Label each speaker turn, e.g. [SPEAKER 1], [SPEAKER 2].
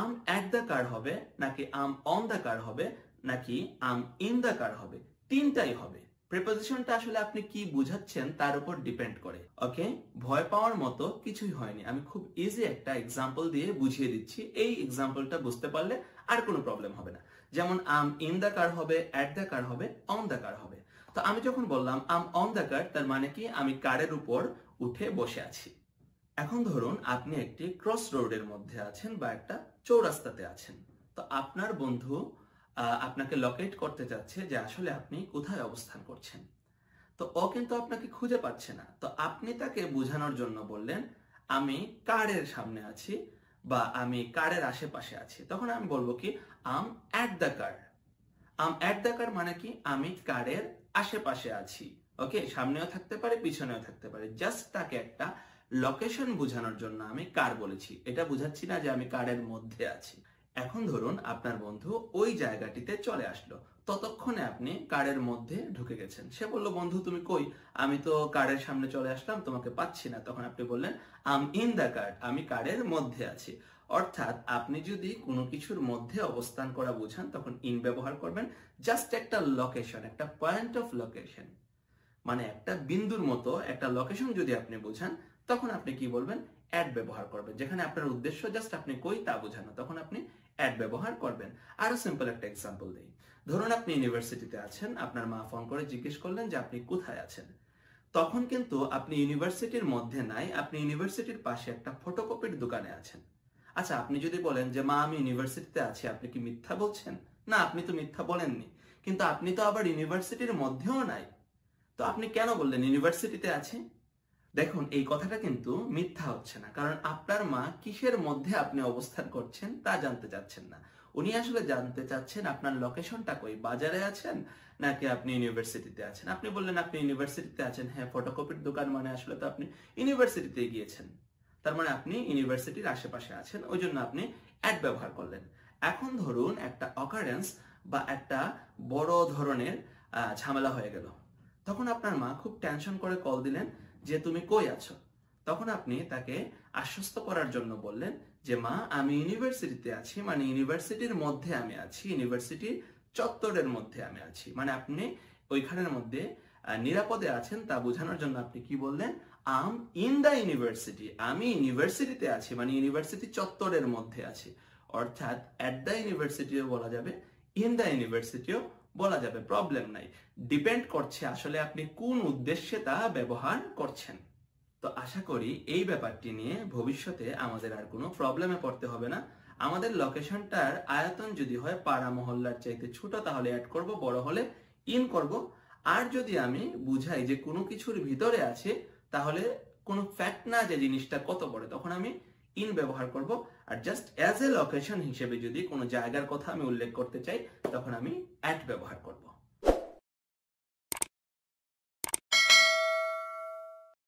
[SPEAKER 1] আম এক the car হবে নাকি আম অন দ্য কার হবে নাকি আম ইন দা কার হবে তিনটাই হবে প্রিপোজিশনটা আসলে আপনি কি বুঝাচ্ছেন তার উপর ডিপেন্ড করে ওকে ভয় পাওয়ার মতো কিছুই হয়নি আমি খুব ইজি একটা এক্সাম্পল দিয়ে বুঝিয়ে দিচ্ছি এই এক্সাম্পলটা বুঝতে পারলে আর কোনো প্রবলেম হবে না যেমন আম ইন দা কার হবে অ্যাট দ্য কার হবে অন দা কার হবে তো আমি যখন বললাম আম অন দ্য কার তার মানে কি আমি কারের উপর উঠে বসে আছি এখন ধরুন আপনি একটি ক্রস রোডের মধ্যে আছেন বা একটা চৌরাস্তাতে আছেন তো আপনার বন্ধু আপনাকে লকেট করতে চাচ্ছে যে আসলে আপনি কোথায় অবস্থান করছেন তো ও কিন্তু আপনাকে খুঁজে পাচ্ছে না তো আপনি তাকে বোঝানোর জন্য বললেন আমি কারের সামনে আছি বা আমি কারের আশেপাশে আছি তখন আমি বলবো কি am at the car am at the car মানে কি আমি কারের আশেপাশে আছি ওকে সামনেও থাকতে পারে পিছনেও থাকতে পারে জাস্ট তাকে একটা লোকেশন বোঝানোর জন্য আমি কার বলেছি এটা বুঝাচ্ছি না যে আমি কারের মধ্যে আছি এখন ধরুন আপনার বন্ধু ওই জায়গাটিতে চলে আসলো ততক্ষণে আপনি কারের মধ্যে ঢুকে গেছেন সে বলল বন্ধু তুমি কই আমি তো কারের সামনে চলে আসলাম তোমাকে পাচ্ছি না তখন আপনি বললেন আম ইন দ্য কার আমি কারের মধ্যে আছি অর্থাৎ আপনি যদি কোনো কিছুর মধ্যে অবস্থান করা বোঝান তখন ইন ব্যবহার করবেন জাস্ট একটা লোকেশন একটা পয়েন্ট অফ লোকেশন মানে একটা বিন্দুর মতো একটা লোকেশন যদি আপনি বোঝান তখন আপনি কি বলবেন অ্যাড ব্যবহার করবেন যেখানে আপনার উদ্দেশ্য জাস্ট আপনি কই তা বোঝানো তখন আপনি অ্যাড ব্যবহার করবেন আরো সিম্পল একটা এক্সাম্পল দিই ধরুন আপনি ইউনিভার্সিটিতে আছেন আপনার মা ফোন করে জিজ্ঞেস করলেন যে আপনি কোথায় আছেন তখন কিন্তু আপনি ইউনিভার্সিটির মধ্যে নাই আপনি ইউনিভার্সিটির পাশে একটা ফটোকপির দোকানে আছেন আচ্ছা আপনি যদি বলেন যে মা আমি ইউনিভার্সিটিতে আছি আপনি কি মিথ্যা বলছেন না আপনি তো মিথ্যা বলেননি কিন্তু আপনি তো আবার ইউনিভার্সিটির মধ্যেও নাই তো আপনি কেন বললেন ইউনিভার্সিটিতে আছে দেখুন এই কথাটা কিন্তু মিথ্যা হচ্ছে না কারণ আপনার মা কিসের মধ্যে আপনি অবস্থান করছেন তা জানতে চাচ্ছেন না উনি আসলে জানতে চাচ্ছেন আপনার লোকেশনটা কই বাজারে আছেন নাকি আপনি ইউনিভার্সিটিতে আছেন আপনি বললেন আপনি ইউনিভার্সিটিতে আছেন হ্যাঁ ফটোকপির দোকান মানে আসলে তো আপনি ইউনিভার্সিটিতে গিয়েছেন তার মানে আপনি ইউনিভার্সিটির আশেপাশে আছেন ওই জন্য আপনি অ্যাড ব্যবহার করলেন এখন ধরুন একটা অকারেন্স বা একটা বড় ধরনের ঝামেলা হয়ে গেল তখন আপনার মা খুব টেনশন করে কল দিলেন যে তুমি কই আছো তখন আপনি তাকে আশ্বস্ত করার জন্য বললেন যে মা আমি ইউনিভার্সিটিতে আছি মানে ইউনিভার্সিটির মধ্যে আমি আছি ইউনিভার্সিটির চত্বরের মধ্যে আমি আছি মানে আপনি ওইখানের মধ্যে নিরাপদে আছেন তা বোঝানোর জন্য আপনি কি বললেন আম ইন দ্য ইউনিভার্সিটি আমি ইউনিভার্সিটিতে আছি মানে ইউনিভার্সিটি চত্বরের মধ্যে আছি অর্থাৎ অ্যাট দ্য ইউনিভার্সিটিও বলা যাবে ইন দ্য ইউনিভার্সিটিও বলা যাবে প্রবলেম নাই ডিপেন্ড করছে আসলে আপনি কোন উদ্দেশ্যে তা ব্যবহার করছেন তো আশা করি এই ব্যাপারটি নিয়ে ভবিষ্যতে আমাদের আর কোনো প্রবলেমে পড়তে হবে না আমাদের লোকেশনটার আয়তন যদি হয় পাড়া মহল্লার চাইতে ছোট তাহলে অ্যাড করব বড় হলে ইন করব আর যদি আমি বুঝাই যে কোনো কিছুর ভিতরে আছে তাহলে কোনো ফ্যাক্ট না যে জিনিসটা কত বড় তখন আমি ইন ব্যবহার করব আর জাস্ট অ্যাজ এ লোকেশন হিসেবে যদি কোনো জায়গার কথা আমি উল্লেখ করতে চাই তখন আমি অ্যাট ব্যবহার করবো